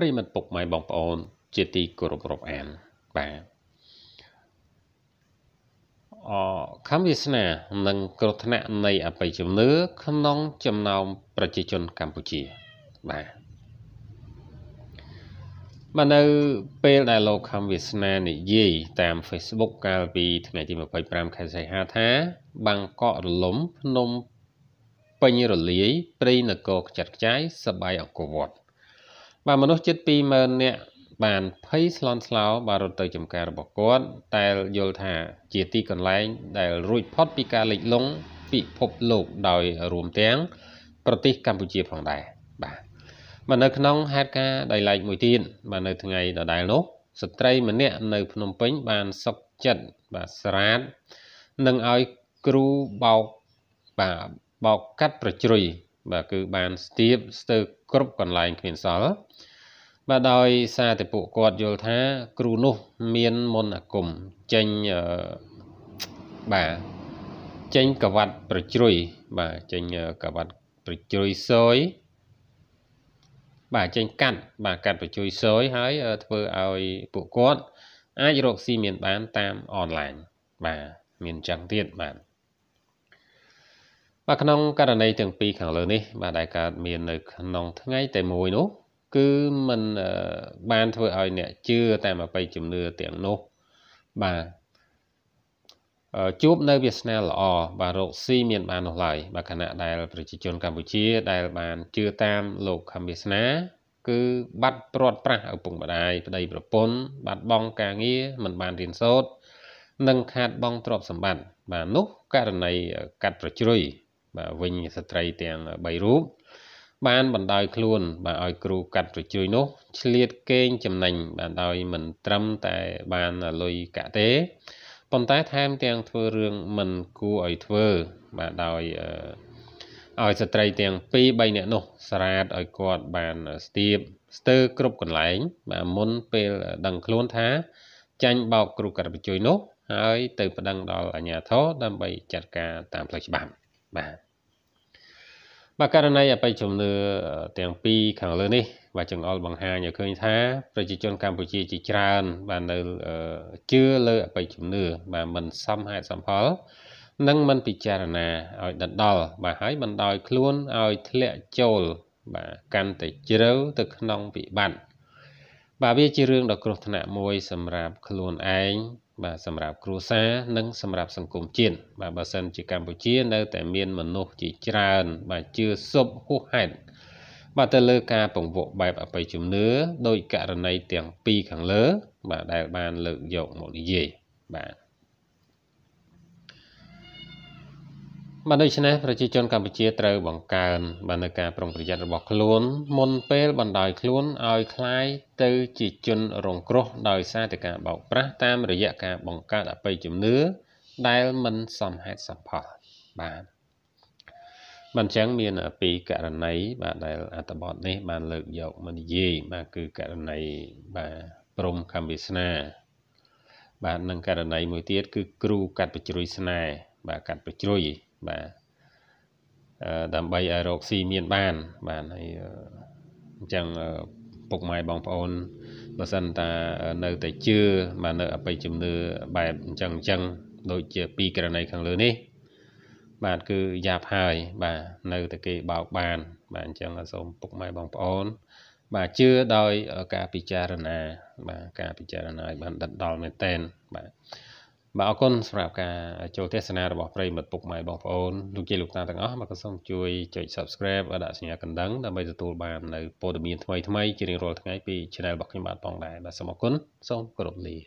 ប្រិមិត្តពុកម៉ែបងប្អូន ជាទីគោរពរាប់អានបាទអខំវាសនានិងគ្រោះថ្នាក់នៃអបិយជំនឿក្នុងចំណោមប្រជាជនកម្ពុជា បាទមកនៅពេលដែលលោកខំវាសនានិយាយតាម Facebook កាលពីថ្ងៃទី25ខែសីហាថាបាងកករលំភ្នំពេញរលាយព្រៃនគរខ្ចាត់ខ្ចាយសបាយអង្គរវត្តបាទមនុស្សជិត20000នាក់បានភ័យស្លន់ស្លោបាទរត់ទៅចំការរបស់គាត់តែយល់ថាជាទីកន្លែងដែល រួចផុតពីការលិចលង់ពិភពលោកដោយរួមទាំងប្រទេសកម្ពុជាផងដែរបាទមកនៅក្នុងហេតុការណ៍ដែលឡែកមួយទៀតបាទនៅថ្ងៃដដែលនោះស្ត្រីម្នាក់នៅ ភ្នំពេញបានសុកចិត្តបាទស្រាតនឹងឲ្យគ្រូបោកបាទបោកកាត់ប្រជ្រុយបាទគឺបានស្ទាបស្ទើរគ្រប់កន្លែងគ្មានសល់បាទដោយសារតែពួកគាត់យល់ថា គ្រូនោះ មានមន្តអាគមចេញបាទចេញកវាត់ប្រជ្រុយបាទចេញកវាត់ប្រជ្រុយសយបាទចេញកាត់បាទកាត់ប្រជ្រុយសយហើយធ្វើឲ្យពួកគាត់អាចរកស៊ីមានបានតាមអនឡាញបាទមានចឹងទៀតបាទបាទក្នុងករណីទាំងពីរខាងលើនេះបាទដែលកើតមាននៅក្នុងថ្ងៃតែមួយនោះ គឺมันបានធ្វើឲ្យអ្នកជឿតាមអបិយជំនឿទាំងនោះបាទជួបនៅវាសនាល្អបាទរកស៊ីមានបាននោះឡើយបាទខណៈដែលប្រជាជនកម្ពុជា ដែលបានជឿតាមលោកខំវាសនាគឺបាត់ព្រាត់ប្រាសឪពុកម្ដាយប្តីប្រពន្ធបាត់បង់ការងារមិនបានរៀនសូត្រនិង ខាតបង់ទ្រព្យសម្បត្តិបាទនោះករណីកាត់ប្រជ្រុយបាទវិញស្ត្រីទាំង3រូប បានបណ្ដោយខ្លួនបាទឲ្យគ្រូកាត់រជួយនោះ ឆ្លៀតកេងចំណេញបាទដោយមិនត្រឹមតែបានលុយកាក់ទេប៉ុន្តែថែមទាំងធ្វើរឿងមិនគួរឲ្យធ្វើ បាទដោយឲ្យស្ត្រីទាំង2 3នាក់នោះស្រាតឲ្យគាត់បានស្ទាបស្ទើរគ្រប់កន្លែង បាទមុនពេលដឹងខ្លួនថាចាញ់បោក គ្រូកាត់រជួយនោះហើយទៅប្តឹងដល់អាជ្ញាធរដើម្បីចាត់ការតាមផ្លូវច្បាប់បាទបាទករណីអបិយជំនឿទាំងពីរខាងលើនេះ បាទចង្អុលបង្ហាញឲ្យឃើញថា ប្រជាជនកម្ពុជាជាច្រើន បាទនៅជឿលើអបិយជំនឿបាទមិនសមហេតុសមផល និងមិនពិចារណាឲ្យដិតដល់បាទហើយបណ្ដោយខ្លួនឲ្យធ្លាក់ចូល បាទកាន់តែជ្រៅទៅក្នុងវិបត្តិបាទវាជារឿងដ៏គ្រោះថ្នាក់មួយសម្រាប់ខ្លួនឯងបាទសម្រាប់គ្រួសារនិងសម្រាប់សង្គមជាតិបាទបើសិនជាកម្ពុជានៅតែមានមនុស្សជាច្រើន បាទជឿសុបហួសហេតុបាទទៅលើការពង្វក់បែបអបិយជំនឿដោយករណីទាំងពីរខាងលើ បាទដែលបាន លើកយកមកនិយាយបាទបាទដូច្នេះប្រជាជនកម្ពុជាត្រូវបង្កើនបាននូវការប្រុងប្រយ័ត្នរបស់ខ្លួន មុនពេលបណ្ដោយខ្លួនឲ្យคล้ายទៅ ជាជនរងគ្រោះដោយសារតែការបោកប្រាស់តាមរយៈការបង្កើតអបិយជំនឿដែលមិនសមហេតុសមផលបាទមិនចឹងមានពីរករណីបាទដែលអត្ថបទនេះ បាន លើកយកមកនិយាយបាទគឺករណីបាទព្រមកម្មវាសនា បាទនិងករណីមួយទៀតគឺគ្រូកាត់បជ្រួយស្នេហ៍បាទកាត់បជ្រួយបាទដើម្បីឲ្យរកស៊ីមានបានបានហើយអញ្ចឹងពុកម៉ែបងប្អូនបើសិនតានៅតែជឿបាទនៅអបិយជំនឿបែបអញ្ចឹងអញ្ចឹងដូចជាពីករណីខាងលើនេះបាទគឺយ៉ាប់ហើយបាទនៅតែគេបោកបានបាទអញ្ចឹងសូមពុកម៉ែបងប្អូនបាទជឿដោយការពិចារណាបាទការពិចារណាឲ្យបានដិតដល់មែនតែនបាទបាទអរគុណសម្រាប់ការចូលទស្សនារបស់ប្រិយមិត្តពុកម៉ែបងប្អូនលោកជាលោកតាទាំងអស់បាទក៏សូមជួយចុច Subscribe ឲ្យដាក់សញ្ញាកណ្ដឹងដើម្បីទទួលបាននៅព័ត៌មានថ្មីៗជារៀងរាល់ថ្ងៃពី Channel របស់ខ្ញុំបាទផងដែរបាទសូមអរគុណសូមគោរពលា